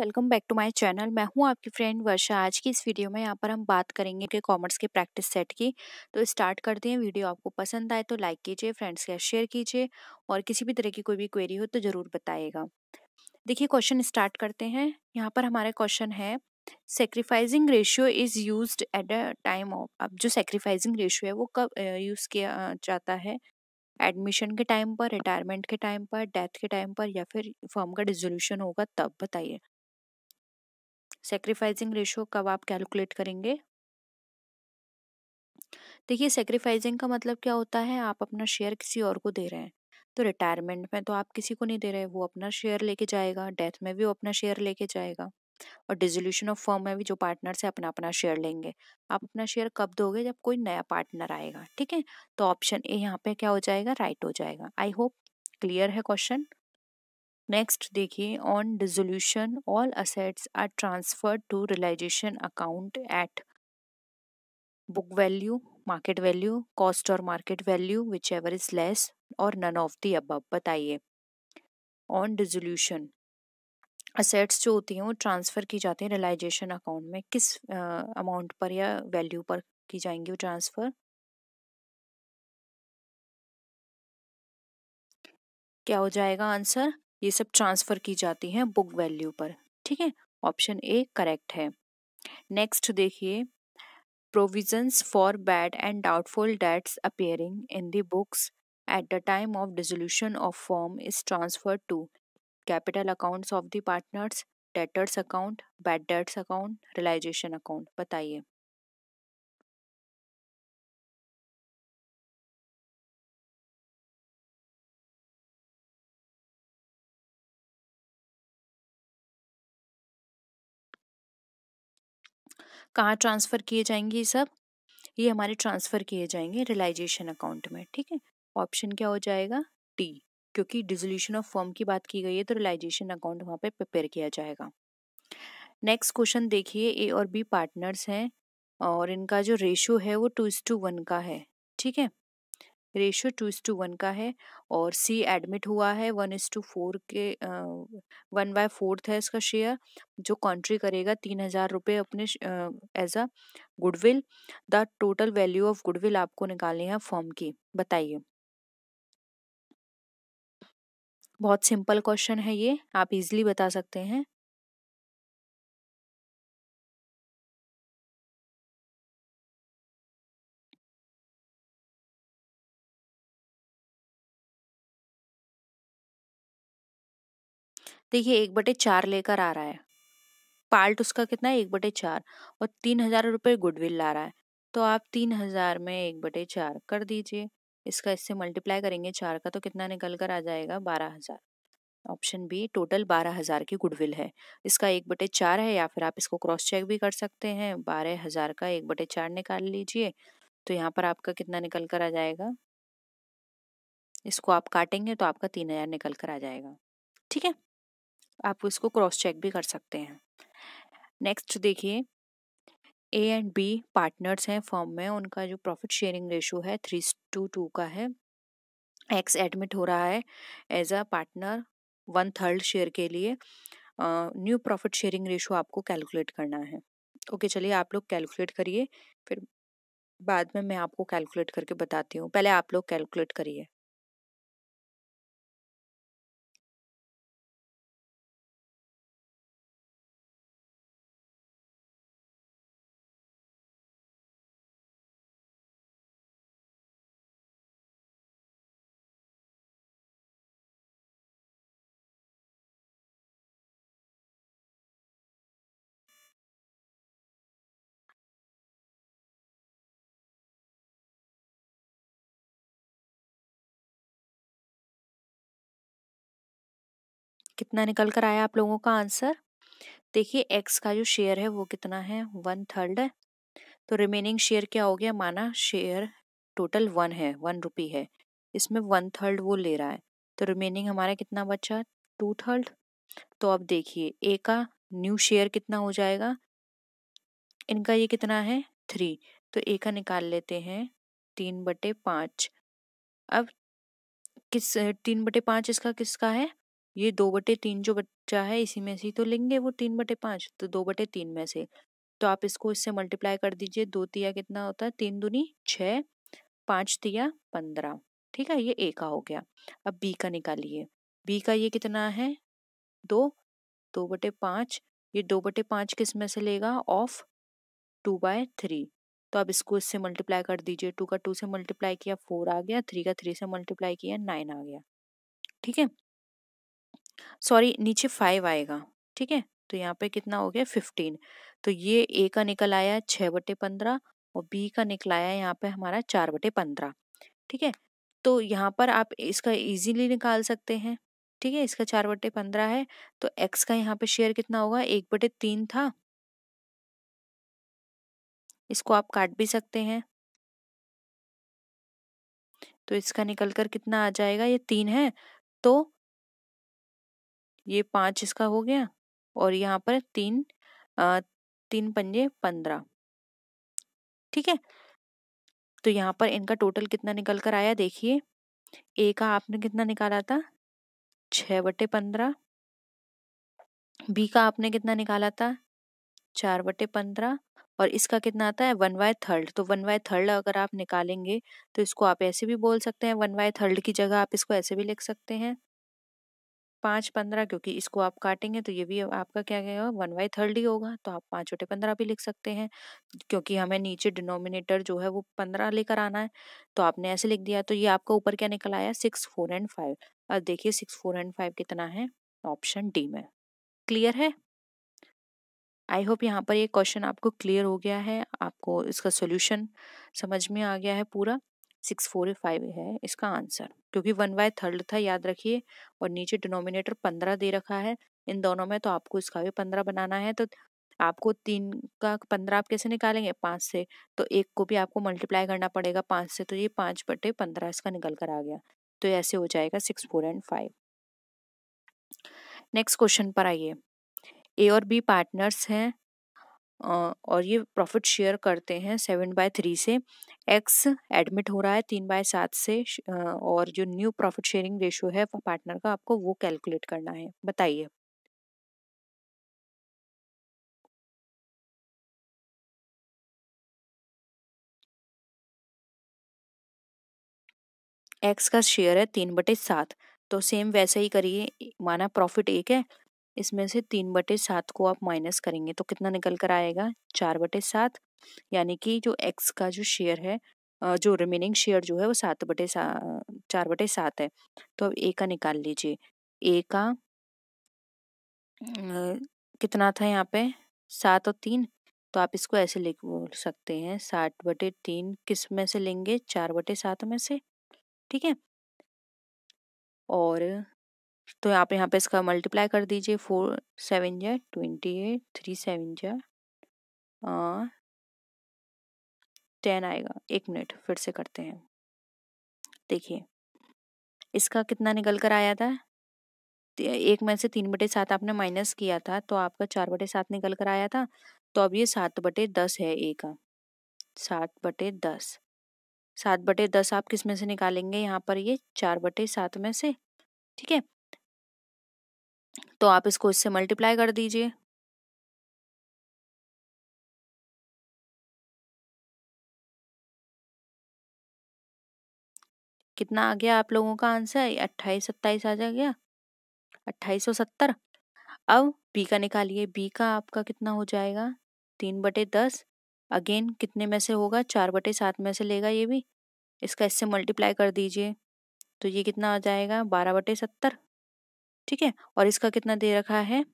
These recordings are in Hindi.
Welcome back to my channel मैं हूं आपकी फ्रेंड वर्षा आज की इस वीडियो में यहाँ पर हम बात करेंगे कि कॉमर्स के प्रैक्टिस सेट की तो स्टार्ट करते हैं वीडियो आपको पसंद आए तो लाइक कीजिए फ्रेंड्स के शेयर कीजिए और किसी भी तरह की कोई भी क्वेरी हो तो ज़रूर बताइएगा देखिए क्वेश्चन स्टार्ट करते हैं यहाँ पर हमारा क्वेश्चन है sacrificing ratio is use at a time of अब जो सेक्रीफाइजिंग रेशियो है वो कब यूज़ किया जाता है एडमिशन के टाइम पर रिटायरमेंट के टाइम पर डेथ के टाइम पर या फिर फॉर्म का डिजोल्यूशन होगा तब बताइए सेक्रीफाइजिंग रेशियो कब आप कैलकुलेट करेंगे देखिए सेक्रीफाइजिंग का मतलब क्या होता है आप अपना शेयर किसी और को दे रहे हैं तो रिटायरमेंट में तो आप किसी को नहीं दे रहे वो अपना शेयर लेके जाएगा डेथ में भी वो अपना शेयर लेके जाएगा और डिजोल्यूशन ऑफ फर्म में भी जो पार्टनर से अपना अपना शेयर लेंगे आप अपना शेयर कब दोगे जब कोई नया पार्टनर आएगा ठीक है तो ऑप्शन ए यहाँ पे क्या हो जाएगा राइट right हो जाएगा आई होप क्लियर है क्वेश्चन नेक्स्ट देखिए on dissolution all assets are transferred to realisation account at book value market value cost or market value whichever is less or none of the अब बताइए ऑन डिजोल्यूशन असेट्स जो होती हैं वो ट्रांसफ़र की जाती हैं रिलाइजेशन अकाउंट में किस अमाउंट पर या वैल्यू पर की जाएंगी वो ट्रांसफ़र क्या हो जाएगा आंसर ये सब ट्रांसफ़र की जाती हैं बुक वैल्यू पर ठीक है ऑप्शन ए करेक्ट है नेक्स्ट देखिए provisions for bad and doubtful debts appearing in the books at the time of dissolution of firm is transfer to capital accounts of the partners debtors account bad debts account realisation account बताइए कहाँ ट्रांसफ़र किए जाएंगे ये सब ये हमारे ट्रांसफ़र किए जाएंगे रिलाइजेशन अकाउंट में ठीक है ऑप्शन क्या हो जाएगा टी क्योंकि डिजोल्यूशन ऑफ फॉर्म की बात की गई है तो रिलाइजेशन अकाउंट वहाँ पे प्रिपेयर किया जाएगा नेक्स्ट क्वेश्चन देखिए ए और बी पार्टनर्स हैं और इनका जो रेशो है वो टू इस टू वन का है ठीक है ratio two is to one का है और सी एडमिट हुआ है वन इस टू फोर के वन बाय फोर्थ है इसका शेयर जो कॉन्ट्री करेगा तीन हज़ार रुपये अपने as a goodwill the total value of goodwill आपको निकालने हैं फॉर्म की बताइए बहुत सिंपल क्वेश्चन है ये आप इजीली बता सकते हैं देखिए एक बटे चार लेकर आ रहा है पार्ट उसका कितना है एक बटे चार और तीन हजार रुपये गुडविल ला रहा है तो आप तीन हजार में एक बटे चार कर दीजिए इसका इससे मल्टीप्लाई करेंगे चार का तो कितना निकल कर आ जाएगा बारह हजार ऑप्शन बी टोटल बारह हजार की गुडविल है इसका एक बटे चार है या फिर आप इसको क्रॉस चेक भी कर सकते हैं बारह हजार का एक बटे चार निकाल लीजिए तो यहाँ पर आपका कितना निकल कर आ जाएगा इसको आप काटेंगे तो आपका तीन हजार निकल कर आ जाएगा ठीक है आप इसको क्रॉस चेक भी कर सकते हैं नेक्स्ट देखिए ए एंड बी पार्टनर्स हैं फॉर्म में उनका जो प्रॉफिट शेयरिंग रेशो है थ्री टू टू का है एक्स एडमिट हो रहा है as a partner one third share के लिए न्यू प्रॉफिट शेयरिंग रेशो आपको कैलकुलेट करना है ओके okay, चलिए आप लोग कैलकुलेट करिए फिर बाद में मैं आपको कैलकुलेट करके बताती हूँ पहले आप लोग कैलकुलेट करिए कितना निकल कर आया आप लोगों का आंसर देखिए एक्स का जो शेयर है वो कितना है वन थर्ड है तो रिमेनिंग शेयर क्या हो गया माना शेयर टोटल वन है वन रुपी है इसमें वन थर्ड वो ले रहा है तो रिमेनिंग हमारा कितना बचा टू थर्ड तो अब देखिए ए का न्यू शेयर कितना हो जाएगा इनका ये कितना है थ्री तो ए का निकाल लेते हैं तीन बटे पाँच अब किस तीन बटे पाँच इसका किसका है ये दो बटे तीन जो बच्चा है इसी में से ही तो लेंगे वो तीन बटे पाँच तो दो बटे तीन में से तो आप इसको इससे मल्टीप्लाई कर दीजिए दो तिया कितना होता है तीन दुनी छः पाँच तिया पंद्रह ठीक है ये ए का हो गया अब बी का निकालिए बी का ये कितना है दो दो बटे पाँच ये दो बटे पाँच किस में से लेगा ऑफ टू बाय थ्री तो अब इसको इससे मल्टीप्लाई कर दीजिए टू का टू से मल्टीप्लाई किया फोर आ गया थ्री का थ्री से मल्टीप्लाई किया नाइन आ गया ठीक है सॉरी नीचे फाइव आएगा ठीक है तो यहाँ पे कितना हो गया फिफ्टीन तो ये ए का निकल आया छः बटे पंद्रह और बी का निकल आया यहाँ पे हमारा चार बटे पंद्रह ठीक है तो यहाँ पर आप इसका इजीली निकाल सकते हैं ठीक है इसका चार बटे पंद्रह है तो एक्स का यहाँ पे शेयर कितना होगा एक बटे तीन था इसको आप काट भी सकते हैं तो इसका निकल कर कितना आ जाएगा ये तीन है तो ये पाँच इसका हो गया और यहाँ पर तीन आ, तीन पंजे पंद्रह ठीक है तो यहाँ पर इनका टोटल कितना निकल कर आया देखिए ए का आपने कितना निकाला था छ बटे पंद्रह बी का आपने कितना निकाला था चार बटे पंद्रह और इसका कितना आता है वन बाय थर्ड तो वन बाय थर्ड अगर आप निकालेंगे तो इसको आप ऐसे भी बोल सकते हैं वन बाय थर्ड की जगह आप इसको ऐसे भी लिख सकते हैं पाँच पंद्रह क्योंकि इसको आप काटेंगे तो ये भी आपका क्या गया वन बाई थर्ड ही होगा तो आप पाँच बटे पंद्रह भी लिख सकते हैं क्योंकि हमें नीचे डिनोमिनेटर जो है वो पंद्रह लेकर आना है तो आपने ऐसे लिख दिया तो ये आपका ऊपर क्या निकल आया सिक्स फोर एंड फाइव अब देखिए सिक्स फोर एंड फाइव कितना है ऑप्शन डी में क्लियर है आई होप यहाँ पर ये क्वेश्चन आपको क्लियर हो गया है आपको इसका सोल्यूशन समझ में आ गया है पूरा सिक्स फोर फाइव है इसका आंसर क्योंकि वन बाय थर्ड था याद रखिए और नीचे डिनोमिनेटर पंद्रह दे रखा है इन दोनों में तो आपको इसका भी पंद्रह बनाना है तो आपको तीन का पंद्रह आप कैसे निकालेंगे पाँच से तो एक को भी आपको मल्टीप्लाई करना पड़ेगा पाँच से तो ये पाँच बटे पंद्रह इसका निकल कर आ गया तो ऐसे हो जाएगा six four and five next question पर आइए ए और बी पार्टनर्स हैं और ये प्रॉफिट शेयर करते हैं सेवन बाय थ्री से एक्स एडमिट हो रहा है तीन बाय सात से और जो न्यू प्रॉफिट शेयरिंग रेशियो है पार्टनर का आपको वो कैलकुलेट करना है बताइए एक्स का शेयर है तीन बटे सात तो सेम वैसे ही करिए माना प्रॉफिट एक है इसमें से तीन बटे सात को आप माइनस करेंगे तो कितना निकल कर आएगा चार बटे सात यानी कि जो एक्स का जो शेयर है जो रिमेनिंग शेयर जो है वो सात बटे सा चार बटे सात है तो अब ए का निकाल लीजिए ए का कितना था यहाँ पे सात और तीन तो आप इसको ऐसे लिख सकते हैं सात बटे तीन किस में से लेंगे चार बटे सात में से ठीक है और तो आप यहाँ पे इसका मल्टीप्लाई कर दीजिए फोर सेवन जै ट्वेंटी एट थ्री सेवन जै टेन आएगा एक मिनट फिर से करते हैं देखिए इसका कितना निकल कर आया था तो एक में से तीन बटे सात आपने माइनस किया था तो आपका चार बटे सात निकल कर आया था तो अब ये सात बटे दस है ए का सात बटे दस सात बटे दस आप किस में से निकालेंगे यहाँ पर ये चार बटे सात में से ठीक है तो आप इसको इससे मल्टीप्लाई कर दीजिए कितना आ गया आप लोगों का आंसर अट्ठाईस सत्ताईस आ जा गया अट्ठाईस सौ सत्तर अब बी का निकालिए बी का आपका कितना हो जाएगा तीन बटे दस अगेन कितने में से होगा चार बटे सात में से लेगा ये भी इसका इससे मल्टीप्लाई कर दीजिए तो ये कितना आ जाएगा बारह बटे सत्तर ठीक है और इसका कितना दे रखा है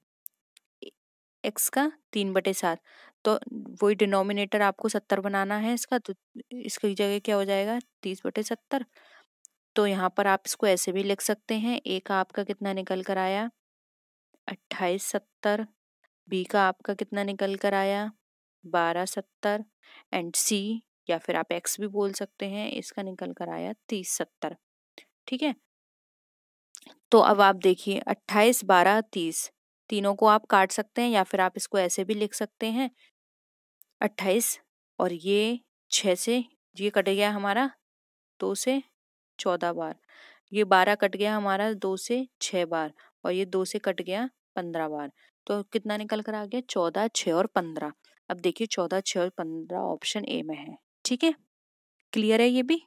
एक्स का तीन बटे सात तो वही डिनोमिनेटर आपको सत्तर बनाना है इसका तो इसकी जगह क्या हो जाएगा तीस बटे सत्तर तो यहाँ पर आप इसको ऐसे भी लिख सकते हैं ए का आपका कितना निकल कर आया अट्ठाईस सत्तर बी का आपका कितना निकल कर आया बारह सत्तर एंड सी या फिर आप एक्स भी बोल सकते हैं इसका निकल कर आया तीस सत्तर ठीक है तो अब आप देखिए अट्ठाईस बारह तीस तीनों को आप काट सकते हैं या फिर आप इसको ऐसे भी लिख सकते हैं अट्ठाईस और ये छः से ये कट गया हमारा दो से चौदह बार ये बारह कट गया हमारा दो से छः बार और ये दो से कट गया पंद्रह बार तो कितना निकल कर आ गया चौदह छः और पंद्रह अब देखिए चौदह छः और पंद्रह ऑप्शन ए में है ठीक है क्लियर है ये भी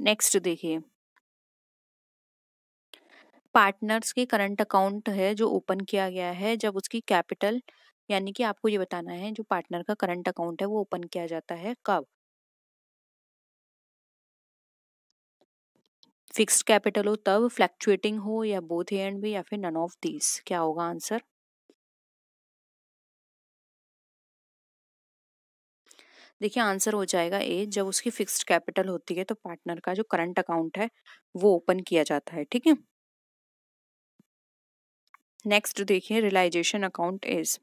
नेक्स्ट देखिए पार्टनर्स के करंट अकाउंट है जो ओपन किया गया है जब उसकी कैपिटल यानी कि आपको ये बताना है जो पार्टनर का करंट अकाउंट है वो ओपन किया जाता है कब फिक्स्ड कैपिटल हो तब फ्लैक्चुएटिंग हो या बोथ एंड भी या फिर नन ऑफ दीज क्या होगा आंसर देखिए आंसर हो जाएगा ए जब उसकी फिक्स्ड कैपिटल होती है तो पार्टनर का जो करंट अकाउंट है वो ओपन किया जाता है ठीक है नेक्स्ट देखिए realisation account is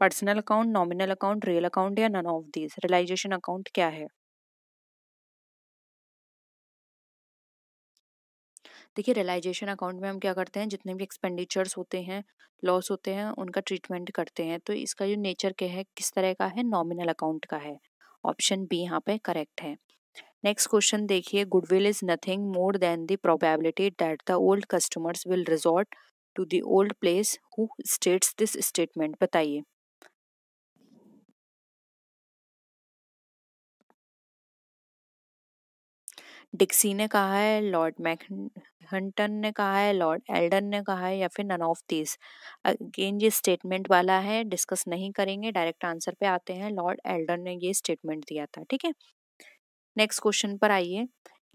personal account nominal account real account या none of these realisation account क्या है देखिए रियलाइजेशन अकाउंट में हम क्या करते हैं जितने भी एक्सपेंडिचर्स होते हैं लॉस होते हैं उनका ट्रीटमेंट करते हैं तो इसका जो नेचर क्या है किस तरह का है नॉमिनल अकाउंट का है ऑप्शन बी यहाँ पे करेक्ट है नेक्स्ट क्वेश्चन देखिए goodwill is nothing more than the probability that the old customers will resort to the old place who states this statement बताइए डिक्सी ने कहा है लॉर्ड मैकहंटन ने कहा है लॉर्ड एल्डन ने कहा है या फिर नन ऑफ दिस अगेन ये स्टेटमेंट वाला है डिस्कस नहीं करेंगे डायरेक्ट आंसर पे आते हैं लॉर्ड एल्डन ने ये स्टेटमेंट दिया था ठीक है नेक्स्ट क्वेश्चन पर आइए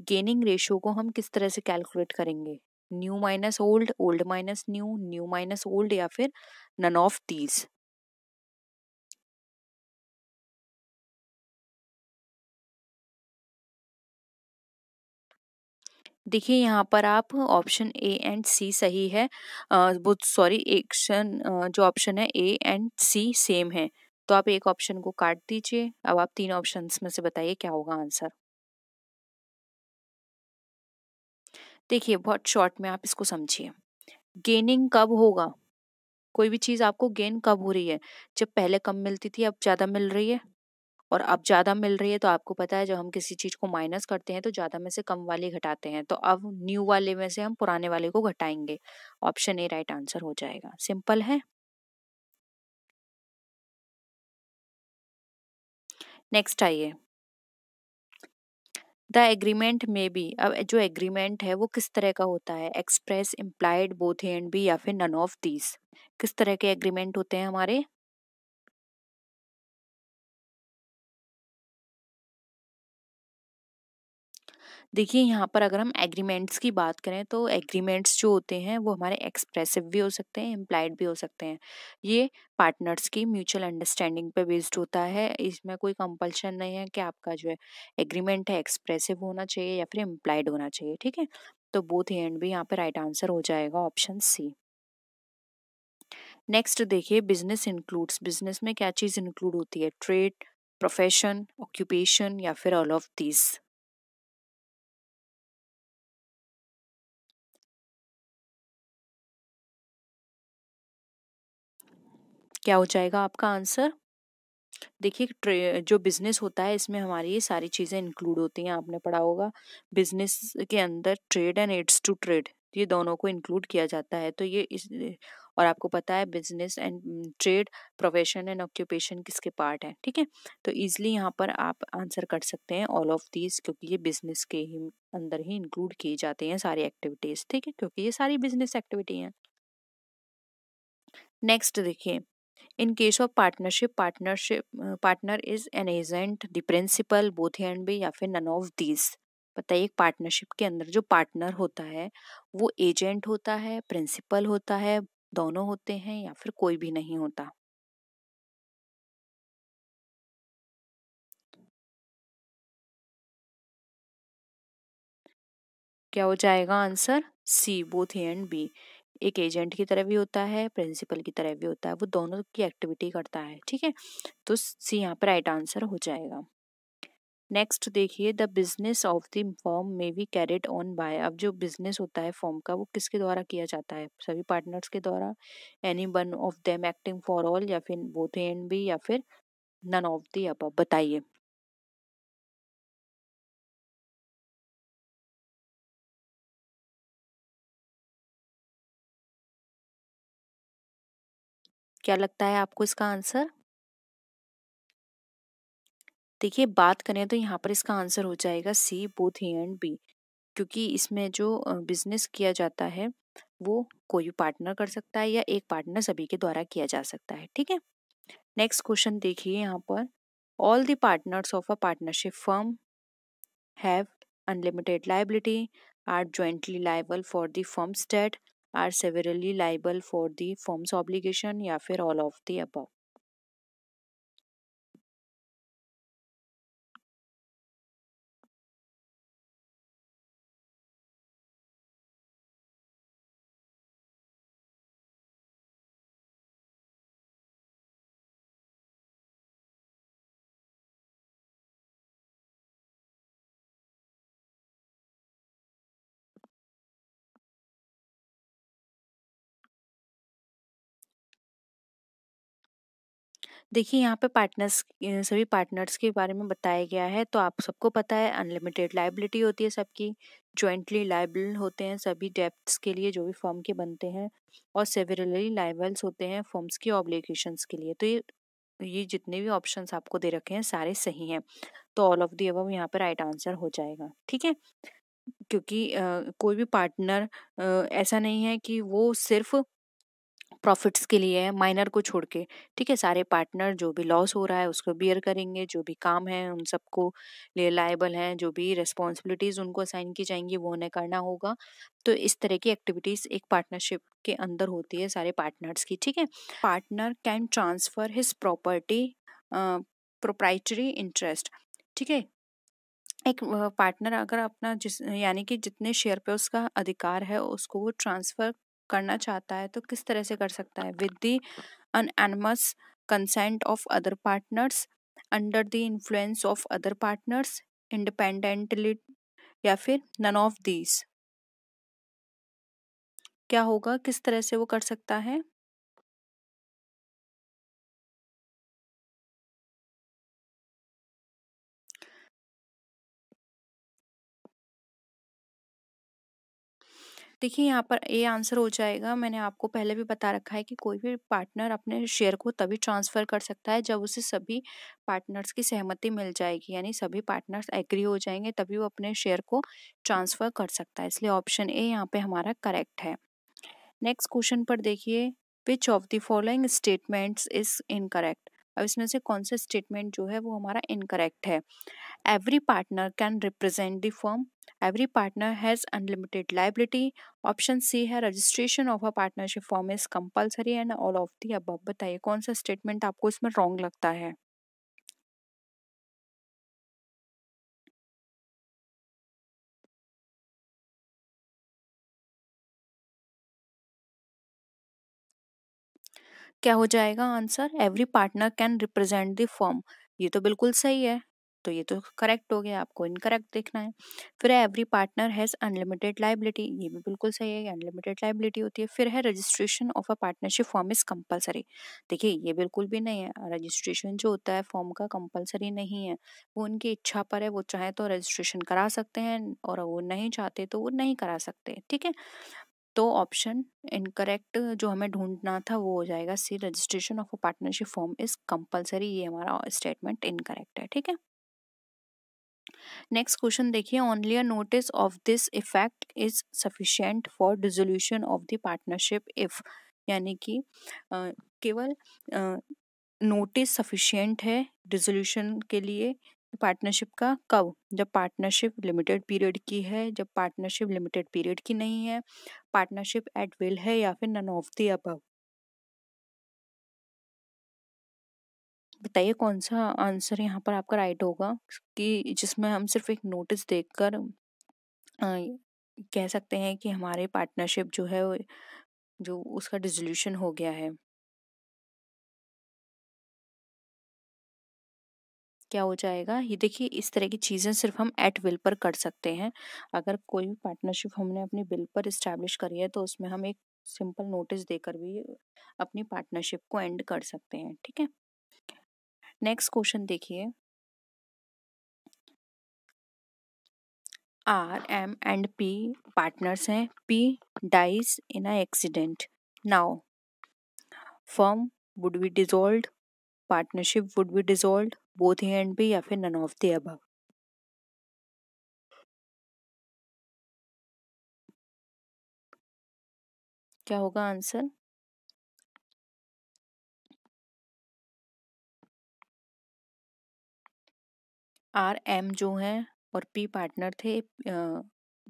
गेनिंग रेशियो को हम किस तरह से कैलकुलेट करेंगे new minus old old minus new new minus old या फिर नन ऑफ दीज देखिए यहाँ पर आप ऑप्शन ए एंड सी सही है वो सॉरी एक्शन जो ऑप्शन है ए एंड सी सेम है तो आप एक ऑप्शन को काट दीजिए अब आप तीन ऑप्शंस में से बताइए क्या होगा आंसर देखिए बहुत शॉर्ट में आप इसको समझिए गेनिंग कब होगा कोई भी चीज़ आपको गेन कब हो रही है जब पहले कम मिलती थी अब ज़्यादा मिल रही है और अब ज़्यादा मिल रही है तो आपको पता है जब हम किसी चीज़ को माइनस करते हैं तो ज़्यादा में से कम वाले घटाते हैं तो अब न्यू वाले में से हम पुराने वाले को घटाएंगे ऑप्शन ए राइट आंसर हो जाएगा सिंपल है नेक्स्ट आइए द एग्रीमेंट में भी अब जो एग्रीमेंट है वो किस तरह का होता है express implied both and B या फिर नन ऑफ दीज किस तरह के एग्रीमेंट होते हैं हमारे देखिए यहाँ पर अगर हम एग्रीमेंट्स की बात करें तो एग्रीमेंट्स जो होते हैं वो हमारे एक्सप्रेसिव भी हो सकते हैं एम्प्लाइड भी हो सकते हैं ये पार्टनर्स की म्यूचुअल अंडरस्टैंडिंग पे बेस्ड होता है इसमें कोई कंपल्शन नहीं है कि आपका जो है एग्रीमेंट है एक्सप्रेसिव होना चाहिए या फिर एम्प्लाइड होना चाहिए ठीक है तो बोथ एंड भी यहाँ पर राइट आंसर हो जाएगा ऑप्शन सी नेक्स्ट देखिए बिजनेस इंक्लूड्स बिजनेस में क्या चीज़ इंक्लूड होती है ट्रेड प्रोफेशन ऑक्यूपेशन या फिर ऑल ऑफ दीज क्या हो जाएगा आपका आंसर देखिए जो बिजनेस होता है इसमें हमारी ये सारी चीज़ें इंक्लूड होती हैं आपने पढ़ा होगा बिजनेस के अंदर trade and aids to trade ये दोनों को इंक्लूड किया जाता है तो ये इस और आपको पता है business and trade profession and occupation किसके पार्ट हैं ठीक है तो इजीली यहाँ पर आप आंसर कर सकते हैं ऑल ऑफ दीज क्योंकि ये बिजनेस के ही अंदर ही इंक्लूड किए जाते हैं सारी एक्टिविटीज़ ठीक है क्योंकि ये सारी बिजनेस एक्टिविटी हैं नेक्स्ट देखिए in case of partnership partnership partner is an agent the principal both and B या फिर none of these. बताइए पार्टनरशिप के अंदर जो पार्टनर होता है वो एजेंट होता है प्रिंसिपल होता है दोनों होते हैं या फिर कोई भी नहीं होता क्या हो जाएगा answer C both A and B एक एजेंट की तरह भी होता है प्रिंसिपल की तरह भी होता है वो दोनों की एक्टिविटी करता है ठीक है तो सी यहाँ पर राइट आंसर हो जाएगा नेक्स्ट देखिए the business of the firm may be carried on by अब जो बिजनेस होता है फॉर्म का वो किसके द्वारा किया जाता है सभी पार्टनर्स के द्वारा any one of them acting for all या फिर बोथ एंड भी या फिर नन ऑफ दी अब बताइए क्या लगता है आपको इसका आंसर देखिए बात करें तो यहाँ पर इसका आंसर हो जाएगा C both A and B क्योंकि इसमें जो बिजनेस किया जाता है वो कोई पार्टनर कर सकता है या एक पार्टनर सभी के द्वारा किया जा सकता है ठीक है नेक्स्ट क्वेश्चन देखिए यहाँ पर all the partners of a partnership firm have unlimited liability are jointly liable for the firm state are severally liable for the firm's obligation या फिर all of the above देखिए यहाँ पे पार्टनर्स सभी पार्टनर्स के बारे में बताया गया है तो आप सबको पता है अनलिमिटेड लाइबिलिटी होती है सबकी जॉइंटली लाइबल होते हैं सभी डेप्थ्स के लिए जो भी फॉर्म के बनते हैं और सेवरली लाइवल्स होते हैं फॉर्म्स की ऑब्लिगेशंस के लिए तो ये ये जितने भी ऑप्शंस आपको दे रखे हैं सारे सही हैं तो ऑल ऑफ दी अबव यहाँ पर राइट आंसर हो जाएगा ठीक है क्योंकि आ, कोई भी पार्टनर ऐसा नहीं है कि वो सिर्फ प्रॉफिट्स के लिए है माइनर को छोड़ के ठीक है सारे पार्टनर जो भी लॉस हो रहा है उसको बियर करेंगे जो भी काम है उन सबको लिए लाइबल हैं जो भी रिस्पॉन्सिबिलिटीज़ उनको असाइन की जाएंगी वो उन्हें करना होगा तो इस तरह की एक्टिविटीज़ एक पार्टनरशिप के अंदर होती है सारे पार्टनर्स की ठीक है partner can transfer his property proprietary interest ठीक है एक पार्टनर अगर अपना जिस यानी कि जितने शेयर पे उसका अधिकार है उसको वो ट्रांसफ़र करना चाहता है तो किस तरह से कर सकता है with the unanimous consent of other partners under the influence of other partners independently या फिर नन ऑफ दीज क्या होगा किस तरह से वो कर सकता है देखिए यहाँ पर ए आंसर हो जाएगा मैंने आपको पहले भी बता रखा है कि कोई भी पार्टनर अपने शेयर को तभी ट्रांसफ़र कर सकता है जब उसे सभी पार्टनर्स की सहमति मिल जाएगी यानी सभी पार्टनर्स एग्री हो जाएंगे तभी वो अपने शेयर को ट्रांसफ़र कर सकता है इसलिए ऑप्शन ए यहाँ पे हमारा करेक्ट है नेक्स्ट क्वेश्चन पर देखिए which of the following statements is incorrect अब इसमें से कौन सा स्टेटमेंट जो है वो हमारा इनकरेक्ट है every partner can represent the firm every partner has unlimited liability option C है registration of a partnership firm is compulsory and all of the अब बताइए कौन सा स्टेटमेंट आपको इसमें रॉन्ग लगता है क्या हो जाएगा answer every partner can represent the firm ये तो बिल्कुल सही है तो ये तो करेक्ट हो गया आपको इनकरेक्ट देखना है फिर है every partner has unlimited liability ये भी बिल्कुल सही है अनलिमिटेड लाइबिलिटी होती है फिर है registration of a partnership firm is compulsory देखिए ये बिल्कुल भी नहीं है रजिस्ट्रेशन जो होता है फॉर्म का कंपलसरी नहीं है वो उनकी इच्छा पर है वो चाहे तो रजिस्ट्रेशन करा सकते हैं और वो नहीं चाहते तो वो नहीं करा सकते ठीक है तो ऑप्शन इनकरेक्ट जो हमें ढूंढना था वो हो जाएगा C registration of a partnership firm is compulsory ये हमारा स्टेटमेंट इनकरेक्ट है ठीक है नेक्स्ट क्वेश्चन देखिए only a notice of this effect is sufficient for dissolution of the partnership if यानी कि केवल नोटिस सफिशियंट है डिजोल्यूशन के लिए पार्टनरशिप का कब जब पार्टनरशिप लिमिटेड पीरियड की है जब पार्टनरशिप लिमिटेड पीरियड की नहीं है पार्टनरशिप एट विल है या फिर नन ऑफ दी अब बताइए कौन सा आंसर यहाँ पर आपका राइट होगा कि जिसमें हम सिर्फ एक नोटिस देखकर कह सकते हैं कि हमारे पार्टनरशिप जो है जो उसका डिजोल्यूशन हो गया है क्या हो जाएगा ये देखिए इस तरह की चीज़ें सिर्फ हम एट विल पर कर सकते हैं अगर कोई भी पार्टनरशिप हमने अपनी विल पर इस्टेब्लिश करी है तो उसमें हम एक सिंपल नोटिस देकर भी अपनी पार्टनरशिप को एंड कर सकते हैं ठीक है नेक्स्ट क्वेश्चन देखिए R M and P partners हैं P dies in a accident now firm would be dissolved partnership would be dissolved both hand पे या फिर नन ऑफ द अबव क्या होगा आंसर आर एम जो है और पी पार्टनर थे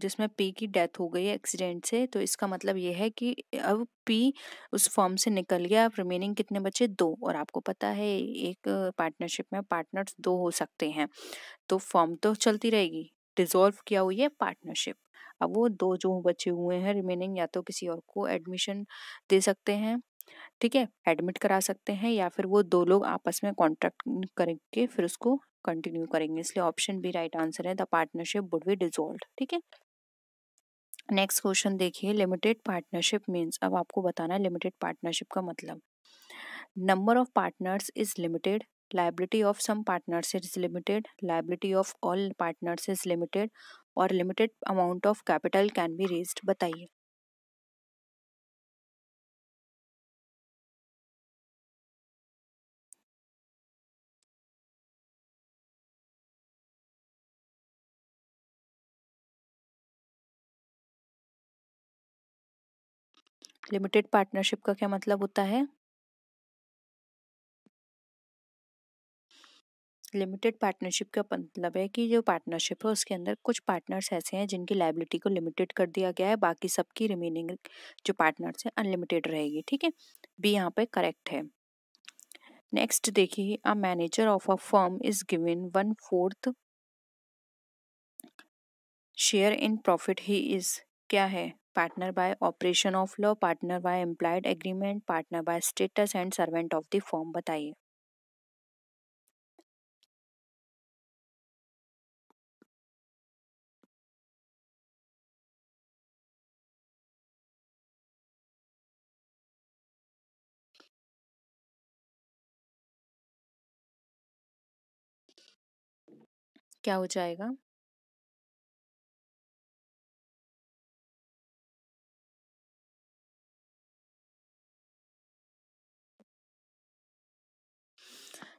जिसमें पी की डेथ हो गई है एक्सीडेंट से तो इसका मतलब ये है कि अब पी उस फॉर्म से निकल गया अब रिमेनिंग कितने बचे दो और आपको पता है एक पार्टनरशिप में पार्टनर्स दो हो सकते हैं तो फॉर्म तो चलती रहेगी डिजोल्व किया हुई है पार्टनरशिप अब वो दो जो बचे हुए हैं रिमेनिंग या तो किसी और को एडमिशन दे सकते हैं ठीक है एडमिट करा सकते हैं या फिर वो दो लोग आपस में कॉन्ट्रैक्ट करके फिर उसको कंटिन्यू करेंगे इसलिए ऑप्शन बी राइट आंसर है the partnership would be dissolve ठीक है नेक्स्ट क्वेश्चन देखिए लिमिटेड पार्टनरशिप मीन्स अब आपको बताना है लिमिटेड पार्टनरशिप का मतलब number of partners is limited liability of some partners is limited liability of all partners is limited और limited amount of capital can be raise बताइए लिमिटेड पार्टनरशिप का क्या मतलब होता है लिमिटेड पार्टनरशिप का मतलब है कि जो पार्टनरशिप है उसके अंदर कुछ पार्टनर्स ऐसे हैं जिनकी लाइबिलिटी को लिमिटेड कर दिया गया है बाकी सबकी रिमेनिंग जो पार्टनर्स है अनलिमिटेड रहेगी ठीक है बी यहाँ पे करेक्ट है नेक्स्ट देखिए a manager of a firm is given one fourth share in profit he is क्या है partner by operation of law partner by employed agreement partner by status and servant of the firm बताइए क्या हो जाएगा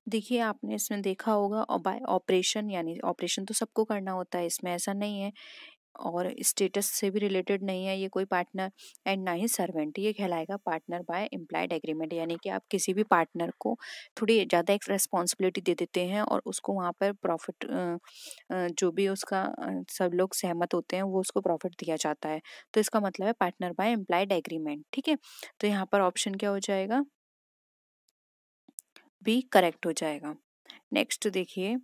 देखिए आपने इसमें देखा होगा और बाय ऑपरेशन यानी ऑपरेशन तो सबको करना होता है इसमें ऐसा नहीं है और स्टेटस से भी रिलेटेड नहीं है ये कोई पार्टनर एंड ना ही सर्वेंट ये कहलाएगा पार्टनर बाय एम्प्लाइड एग्रीमेंट यानी कि आप किसी भी पार्टनर को थोड़ी ज़्यादा एक रेस्पॉन्सिबिलिटी दे देते हैं और उसको वहाँ पर प्रॉफिट जो भी उसका सब लोग सहमत होते हैं वो उसको प्रॉफिट दिया जाता है तो इसका मतलब है पार्टनर बाय एम्प्लाइड एग्रीमेंट ठीक है तो यहाँ पर ऑप्शन क्या हो जाएगा भी करेक्ट हो जाएगा नेक्स्ट देखिए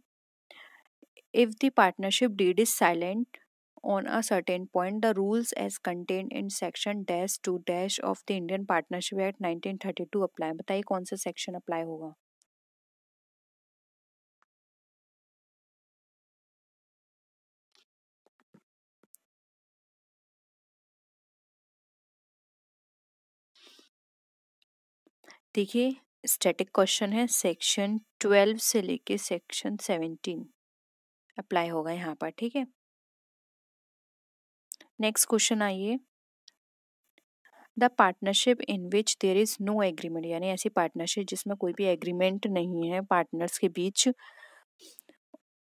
if the partnership deed is silent on a certain point the rules as contain in section dash two dash of the Indian partnership act thirty two apply बताइए कौन सा सेक्शन अप्लाई होगा देखिए स्टैटिक क्वेश्चन है सेक्शन ट्वेल्व से लेके सेक्शन सेवेंटीन अप्लाई होगा यहाँ पर ठीक है नेक्स्ट क्वेश्चन आइए the partnership in which there is no agreement यानी ऐसी पार्टनरशिप जिसमें कोई भी एग्रीमेंट नहीं है पार्टनर्स के बीच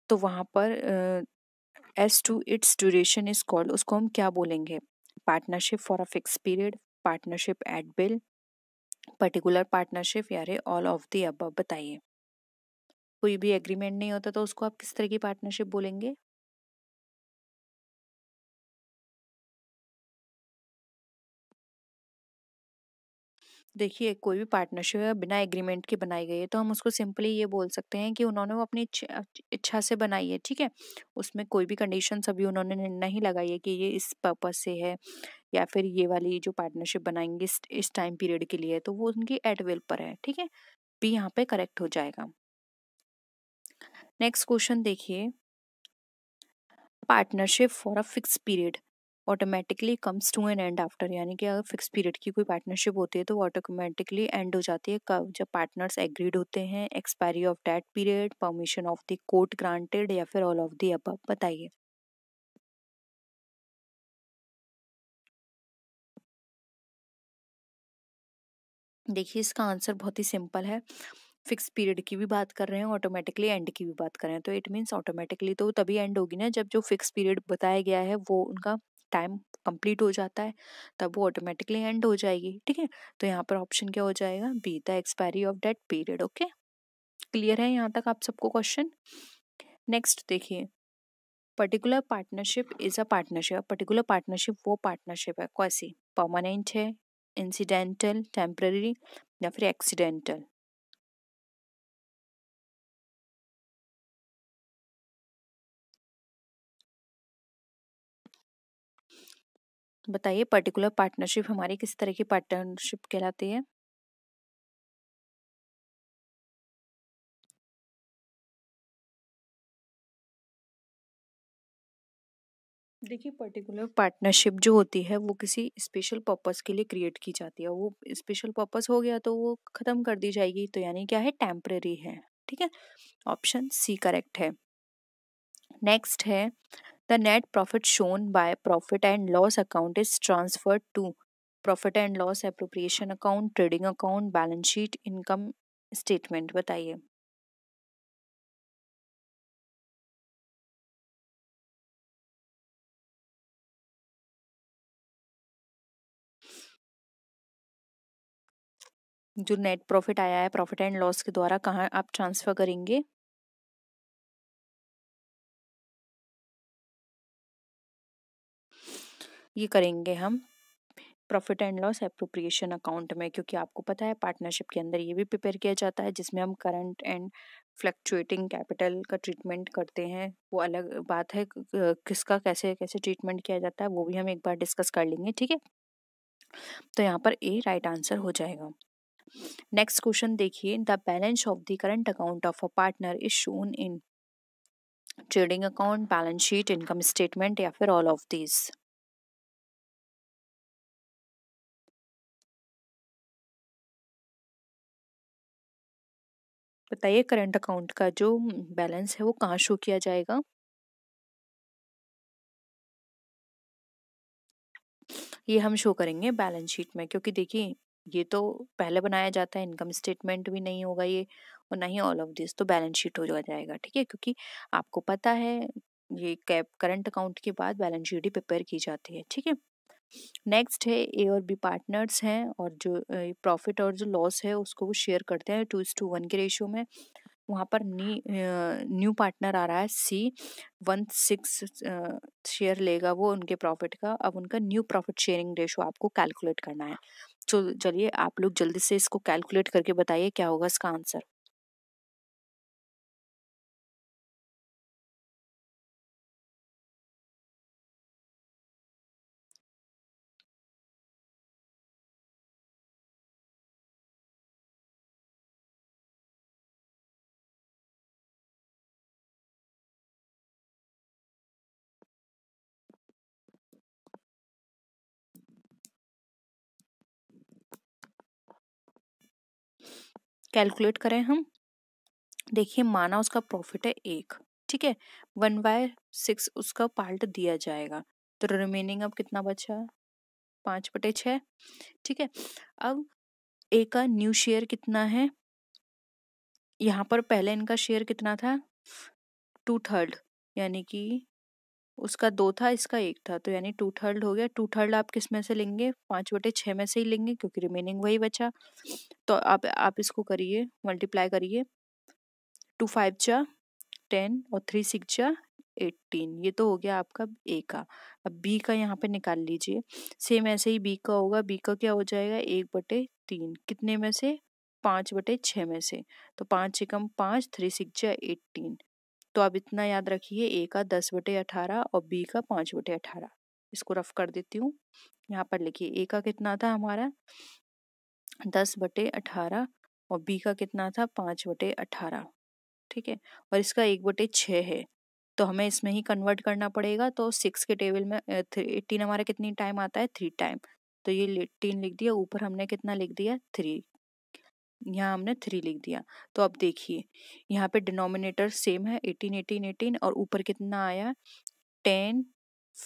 तो वहाँ पर as to its duration is called उसको हम क्या बोलेंगे partnership for a fix period partnership at will particular partnership या रे ऑल ऑफ दी अब बताइए कोई भी एग्रीमेंट नहीं होता तो उसको आप किस तरह की पार्टनरशिप बोलेंगे देखिए कोई भी पार्टनरशिप है बिना एग्रीमेंट के बनाई गई है तो हम उसको सिंपली ये बोल सकते हैं कि उन्होंने वो अपनी इच्छा से बनाई है ठीक है उसमें कोई भी कंडीशन अभी उन्होंने नहीं लगाई है कि ये इस पर्पज़ से है या फिर ये वाली जो पार्टनरशिप बनाएंगे इस टाइम पीरियड के लिए तो वो उनकी एट पर है ठीक है भी यहाँ पे करेक्ट हो जाएगा नेक्स्ट क्वेश्चन देखिए partnership for a fix period automatically comes to an end after यानी कि अगर फिक्स पीरियड की कोई पार्टनरशिप होती है तो वो ऑटोमेटिकली एंड हो जाती है कब जब पार्टनर्स एग्रीड होते हैं expiry of that period permission of the court granted या फिर ऑल ऑफ द अब बताइए देखिए इसका आंसर बहुत ही सिंपल है फिक्स पीरियड की भी बात कर रहे हैं ऑटोमेटिकली एंड की भी बात कर रहे हैं तो इट मीन्स ऑटोमेटिकली तो तभी एंड होगी ना जब जो फिक्स पीरियड बताया गया है वो उनका टाइम कंप्लीट हो जाता है तब वो ऑटोमेटिकली एंड हो जाएगी ठीक है तो यहाँ पर ऑप्शन क्या हो जाएगा B the expiry of date period okay clear है यहाँ तक आप सबको क्वेश्चन नेक्स्ट देखिए particular partnership is a partnership particular partnership वो पार्टनरशिप है कैसी परमानेंट है इंसिडेंटल टेम्प्रेरी या फिर एक्सीडेंटल बताइए पर्टिकुलर पार्टनरशिप हमारी किस तरह की पार्टनरशिप कहलाती है देखिए पर्टिकुलर पार्टनरशिप जो होती है वो किसी स्पेशल पर्पस के लिए क्रिएट की जाती है वो स्पेशल पर्पस हो गया तो वो ख़त्म कर दी जाएगी तो यानी क्या है टेम्प्रेरी है ठीक है ऑप्शन सी करेक्ट है नेक्स्ट है the net profit shown by profit and loss account is transfer to profit and loss appropriation account trading account balance sheet income statement बताइए जो नेट प्रॉफिट आया है प्रॉफिट एंड लॉस के द्वारा कहाँ आप ट्रांसफ़र करेंगे ये करेंगे हम profit and loss appropriation account में क्योंकि आपको पता है पार्टनरशिप के अंदर ये भी प्रिपेयर किया जाता है जिसमें हम करंट एंड फ्लक्चुएटिंग कैपिटल का ट्रीटमेंट करते हैं वो अलग बात है किसका कैसे कैसे ट्रीटमेंट किया जाता है वो भी हम एक बार डिस्कस कर लेंगे ठीक है तो यहाँ पर ए राइट आंसर हो जाएगा नेक्स्ट क्वेश्चन देखिए the balance of the current account of a partner is shown in trading account balance sheet income statement या फिर ऑल ऑफ दिस बताइए करंट अकाउंट का जो बैलेंस है वो कहाँ शो किया जाएगा ये हम शो करेंगे बैलेंस शीट में क्योंकि देखिए ये तो पहले बनाया जाता है इनकम स्टेटमेंट भी नहीं होगा ये और ना ही ऑल ऑफ दिस तो बैलेंस शीट हो जाएगा ठीक है क्योंकि आपको पता है ये कैप करंट अकाउंट के बाद बैलेंस शीट ही प्रिपेयर की जाती है ठीक है नेक्स्ट है ए और बी पार्टनर्स हैं और जो प्रॉफिट और जो लॉस है उसको वो शेयर करते हैं टू टू वन के रेशियो में वहाँ पर नी न्यू पार्टनर आ रहा है सी वन सिक्स शेयर लेगा वो उनके प्रॉफिट का अब उनका न्यू प्रॉफिट शेयरिंग रेशो आपको कैलकुलेट करना है चलिए आप लोग जल्दी से इसको कैलकुलेट करके बताइए क्या होगा इसका आंसर कैलकुलेट करें हम देखिए माना उसका प्रॉफिट है एक ठीक है वन बाय सिक्स उसका पार्ट दिया जाएगा तो रिमेनिंग अब कितना बचा पाँच बटे छः ठीक है अब ए का न्यू शेयर कितना है यहाँ पर पहले इनका शेयर कितना था टू थर्ड यानी कि उसका दो था इसका एक था तो यानी टू थर्ड हो गया टू थर्ड आप किस में से लेंगे पाँच बटे छः में से ही लेंगे क्योंकि रिमेनिंग वही बचा तो आप आप इसको करिए मल्टीप्लाई करिए टू फाइव जा टेन और थ्री सिक्स जा एट्टीन ये तो हो गया आपका ए का अब बी का यहाँ पे निकाल लीजिए सेम ऐसे ही बी का होगा बी का क्या हो जाएगा एक बटे तीन कितने में से पाँच बटे छः में से तो पाँच एकम पाँच थ्री सिक्स जा एट्टीन तो आप इतना याद रखिए ए का दस बटे अठारह और बी का पाँच बटे अठारह इसको रफ कर देती हूँ यहाँ पर लिखिए ए का कितना था हमारा दस बटे अठारह और बी का कितना था पाँच बटे अठारह ठीक है और इसका एक बटे छः है तो हमें इसमें ही कन्वर्ट करना पड़ेगा तो सिक्स के टेबल में थ्री एटीन हमारा कितनी टाइम आता है थ्री टाइम तो ये एटीन लिख दिया ऊपर हमने कितना लिख दिया थ्री यहाँ हमने थ्री लिख दिया तो अब देखिए यहाँ पे डिनोमिनेटर सेम है एटीन एटीन एटीन और ऊपर कितना आया टेन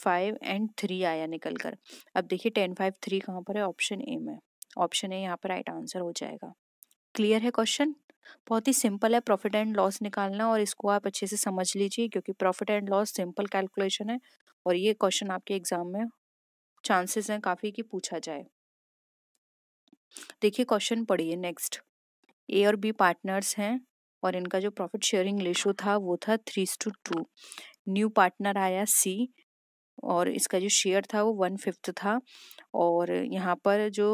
फाइव एंड थ्री आया निकल कर अब देखिए टेन फाइव थ्री कहाँ पर है ऑप्शन ए में ऑप्शन ए यहाँ पर राइट आंसर हो जाएगा क्लियर है क्वेश्चन बहुत ही सिंपल है प्रॉफिट एंड लॉस निकालना और इसको आप अच्छे से समझ लीजिए क्योंकि profit and loss simple calculation है और ये क्वेश्चन आपके एग्जाम में चांसेस हैं काफ़ी कि पूछा जाए देखिए क्वेश्चन पढ़िए नेक्स्ट ए और बी पार्टनर्स हैं और इनका जो प्रॉफिट शेयरिंग रेशो था वो था three two two new partner आया सी और इसका जो शेयर था वो वन फिफ्थ था और यहाँ पर जो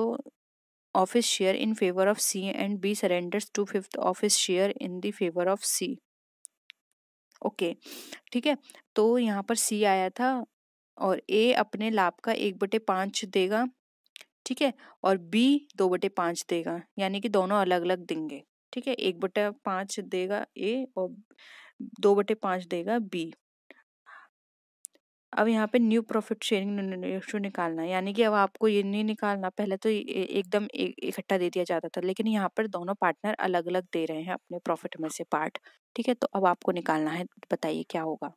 of his share in favour of C and B surrenders two fifth of his share in the favour of C okay ठीक है तो यहाँ पर सी आया था और ए अपने लाभ का एक बटे पाँच देगा ठीक है और बी दो बटे पाँच देगा यानी कि दोनों अलग अलग देंगे ठीक है एक बटे पाँच देगा ए और दो बटे पाँच देगा बी अब यहाँ पे न्यू प्रॉफिट शेयरिंग रेशो निकालना है यानी कि अब आपको ये नहीं निकालना पहले तो एकदम इकट्ठा दे दिया जाता था लेकिन यहाँ पर दोनों पार्टनर अलग अलग दे रहे हैं अपने प्रॉफिट में से पार्ट ठीक है तो अब आपको निकालना है बताइए क्या होगा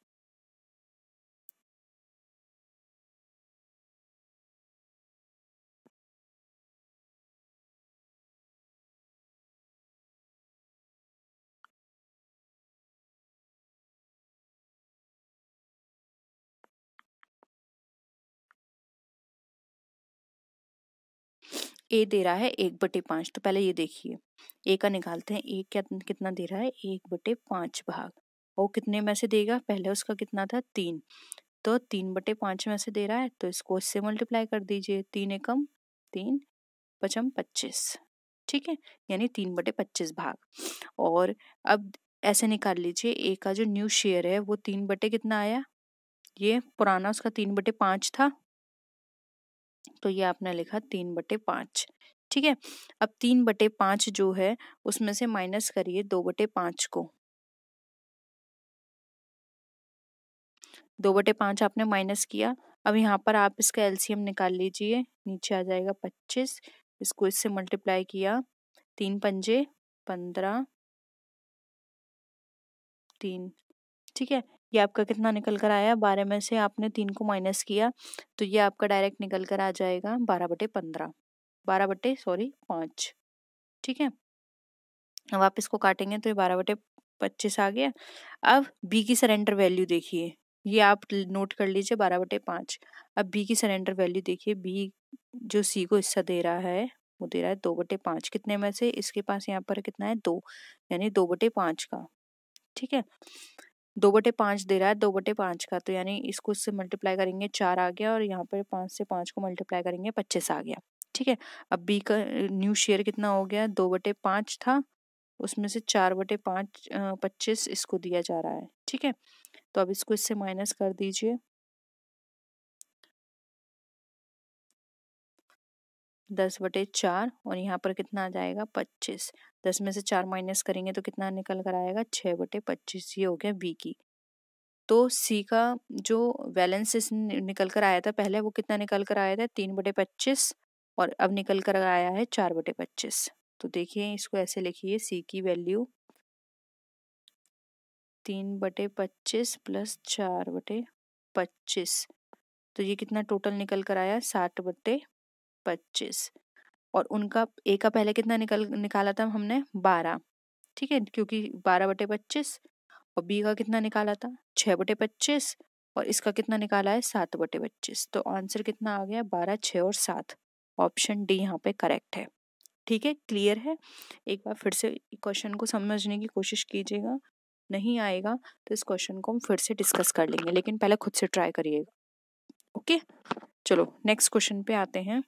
ए दे रहा है एक बटे पाँच तो पहले ये देखिए ए का निकालते हैं ए क्या कितना दे रहा है एक बटे पाँच भाग वो कितने में से देगा पहले उसका कितना था तीन तो तीन बटे पाँच में से दे रहा है तो इसको इससे मल्टीप्लाई कर दीजिए तीन एकम तीन पचम पच्चीस ठीक है यानी तीन बटे पच्चीस भाग और अब ऐसे निकाल लीजिए ए का जो न्यू शेयर है वो तीन बटे कितना आया ये पुराना उसका तीन बटे पाँच था तो ये आपने लिखा तीन बटे पाँच ठीक है अब तीन बटे पाँच जो है उसमें से माइनस करिए दो बटे पाँच को दो बटे पाँच आपने माइनस किया अब यहाँ पर आप इसका एलसीएम निकाल लीजिए नीचे आ जाएगा पच्चीस इसको इससे मल्टीप्लाई किया तीन पंजे पंद्रह तीन ठीक है ये आपका कितना निकल कर आया बारह में से आपने तीन को माइनस किया तो ये आपका डायरेक्ट निकल कर आ जाएगा बारह बटे पंद्रह बारह बटे सॉरी पाँच ठीक है अब आप इसको काटेंगे तो ये बारह बटे पच्चीस आ गया अब बी की सरेंडर वैल्यू देखिए ये आप नोट कर लीजिए बारह बटे पाँच अब बी की सरेंडर वैल्यू देखिए बी जो सी को हिस्सा दे रहा है वो दे रहा है दो बटे पाँच कितने में से इसके पास यहाँ पर कितना है दो यानी दो बटे पाँच का ठीक है दो बटे पांच दे रहा है दो बटे पांच का तो यानी इसको इससे मल्टीप्लाई करेंगे चार आ गया और यहाँ पर पांच से पांच को मल्टीप्लाई करेंगे पच्चीस आ गया ठीक है अब बी का न्यू शेयर कितना हो गया दो बटे पांच था उसमें से चार बटे पाँच पच्चीस इसको दिया जा रहा है ठीक है तो अब इसको इससे माइनस कर दीजिए दस बटे चार और यहाँ पर कितना आ जाएगा पच्चीस दस में से चार माइनस करेंगे तो कितना निकल कर आएगा छः बटे पच्चीस ये हो गया बी की तो सी का जो बैलेंस निकल कर आया था पहले वो कितना निकल कर आया था तीन बटे पच्चीस और अब निकल कर आया है चार बटे पच्चीस तो देखिए इसको ऐसे लिखिए सी की वैल्यू तीन बटे पच्चीस प्लस चार बटे पच्चीस तो ये कितना टोटल निकल कर आया साठ बटे पच्चीस और उनका ए का पहले कितना निकल निकाला था हमने बारह ठीक है क्योंकि बारह बटे पच्चीस और बी का कितना निकाला था छः बटे पच्चीस और इसका कितना निकाला है सात बटे पच्चीस तो आंसर कितना आ गया बारह छः और सात ऑप्शन डी यहाँ पे करेक्ट है ठीक है क्लियर है एक बार फिर से क्वेश्चन को समझने की कोशिश कीजिएगा नहीं आएगा तो इस क्वेश्चन को हम फिर से डिस्कस कर लेंगे लेकिन पहले खुद से ट्राई करिएगा ओके चलो नेक्स्ट क्वेश्चन पे आते हैं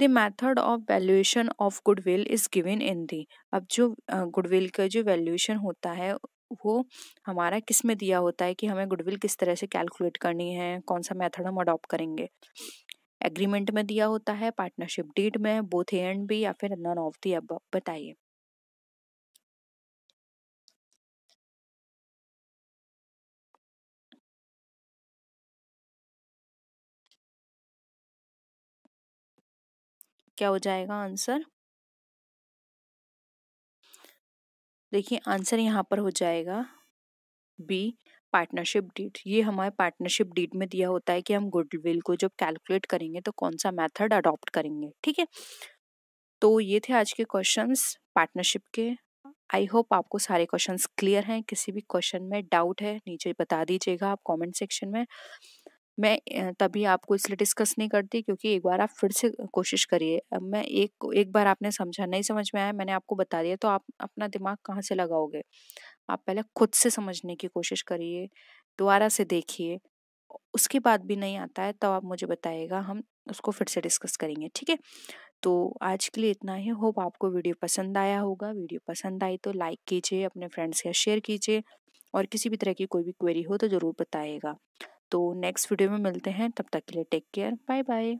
the method of valuation of goodwill is given in the अब जो गुडविल का जो वैल्यूएशन होता है वो हमारा किस में दिया होता है कि हमें गुडविल किस तरह से कैलकुलेट करनी है कौन सा मेथड हम अडॉप्ट करेंगे एग्रीमेंट में दिया होता है पार्टनरशिप डीड में बोथ ए एंड बी या फिर नन ऑफ दी अब बताइए क्या हो जाएगा आंसर देखिए आंसर यहाँ पर हो जाएगा बी पार्टनरशिप डीट ये हमारे पार्टनरशिप डीट में दिया होता है कि हम गुडविल को जब कैलकुलेट करेंगे तो कौन सा मेथड अडॉप्ट करेंगे ठीक है तो ये थे आज के क्वेश्चंस पार्टनरशिप के आई होप आपको सारे क्वेश्चंस क्लियर हैं किसी भी क्वेश्चन में डाउट है नीचे बता दीजिएगा आप कमेंट सेक्शन में मैं तभी आपको इसलिए डिस्कस नहीं करती क्योंकि एक बार आप फिर से कोशिश करिए मैं एक एक बार आपने समझा नहीं समझ में आया मैंने आपको बता दिया तो आप अपना दिमाग कहाँ से लगाओगे आप पहले खुद से समझने की कोशिश करिए दोबारा से देखिए उसके बाद भी नहीं आता है तो आप मुझे बताइएगा हम उसको फिर से डिस्कस करेंगे ठीक है तो आज के लिए इतना ही होप आपको वीडियो पसंद आया होगा वीडियो पसंद आई तो लाइक कीजिए अपने फ्रेंड्स के शेयर कीजिए और किसी भी तरह की कोई भी क्वेरी हो तो ज़रूर बताइएगा तो नेक्स्ट वीडियो में मिलते हैं तब तक के लिए टेक केयर बाय बाय